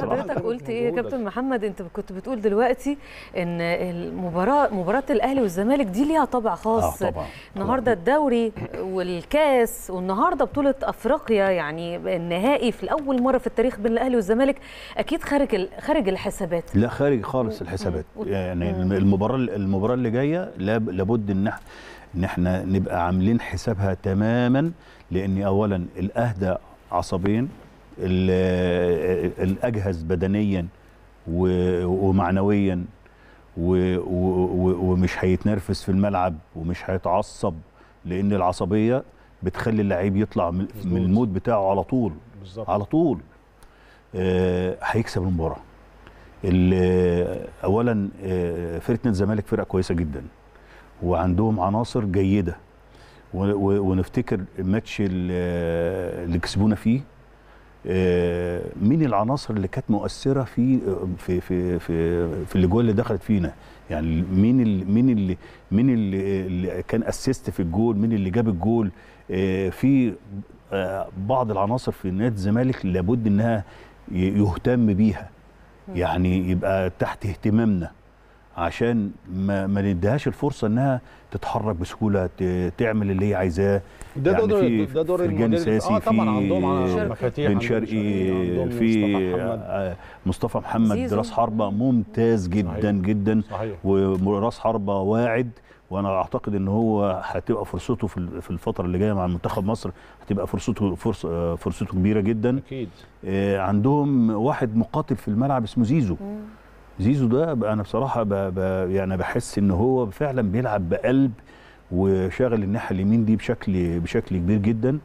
حضرتك قلت ايه يا كابتن محمد انت كنت بتقول دلوقتي ان المباراه مباراه الاهلي والزمالك دي ليها طابع خاص آه طبعا. النهارده الدوري والكاس والنهارده بطوله افريقيا يعني النهائي في اول مره في التاريخ بين الاهلي والزمالك اكيد خارج خارج الحسابات لا خارج خالص الحسابات يعني المباراه المباراه اللي جايه لابد ان احنا ان احنا نبقى عاملين حسابها تماما لان اولا الاهدى عصبين الاجهز بدنيا ومعنويا ومش هيتنرفز في الملعب ومش هيتعصب لان العصبيه بتخلي اللعيب يطلع من المود بتاعه على طول بالزبط. على طول آه، هيكسب المباراه اولا آه، فرقه الزمالك فرقه كويسه جدا وعندهم عناصر جيده ونفتكر الماتش آه، اللي كسبونا فيه آه، مين العناصر اللي كانت مؤثره في في في في, في الاجوال اللي دخلت فينا يعني مين اللي مين اللي مين اللي كان اسيست في الجول مين اللي جاب الجول آه، في آه، بعض العناصر في نادي الزمالك لابد انها يهتم بيها يعني يبقى تحت اهتمامنا عشان ما, ما نديهاش الفرصه انها تتحرك بسهوله تعمل اللي هي عايزاه ده يعني دور في ده دور فرجاني ساسي آه طبعا عندهم مفاتيح بن شرقي في مصطفى, آه، مصطفى محمد راس حربه ممتاز جدا صحيح. جدا وراس حربه واعد وانا اعتقد ان هو هتبقى فرصته في الفتره اللي جايه مع منتخب مصر هتبقى فرصته فرص فرصته كبيره جدا اكيد آه، عندهم واحد مقاتل في الملعب اسمه زيزو مم. زيزو ده انا بصراحه ب... ب... يعني بحس ان هو فعلا بيلعب بقلب وشاغل الناحيه اليمين دي بشكل بشكل كبير جدا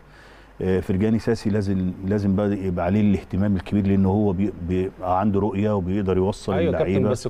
آه، فرجاني ساسي لازم لازم يبقى عليه الاهتمام الكبير لان هو بي... بي... عنده رؤيه وبيقدر يوصل أيوة اللعيبه